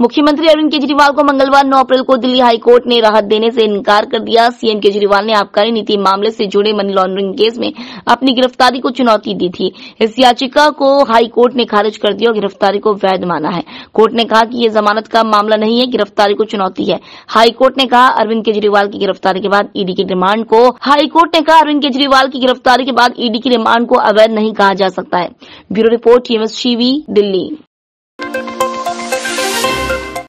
मुख्यमंत्री अरविंद केजरीवाल को मंगलवार 9 अप्रैल को दिल्ली हाई कोर्ट ने राहत देने से इनकार कर दिया सीएम केजरीवाल ने आबकारी नीति मामले से जुड़े मनी लॉन्ड्रिंग केस में अपनी गिरफ्तारी को चुनौती दी थी इस याचिका को हाई कोर्ट ने खारिज कर दिया और गिरफ्तारी को वैध माना है कोर्ट ने कहा कि यह जमानत का मामला नहीं है गिरफ्तारी को चुनौती है हाईकोर्ट ने कहा अरविंद केजरीवाल की गिरफ्तारी के बाद ईडी की रिमांड को हाईकोर्ट ने कहा अरविंद केजरीवाल की गिरफ्तारी के बाद ईडी की रिमांड को अवैध नहीं कहा जा सकता है ब्यूरो रिपोर्ट टीएमएस दिल्ली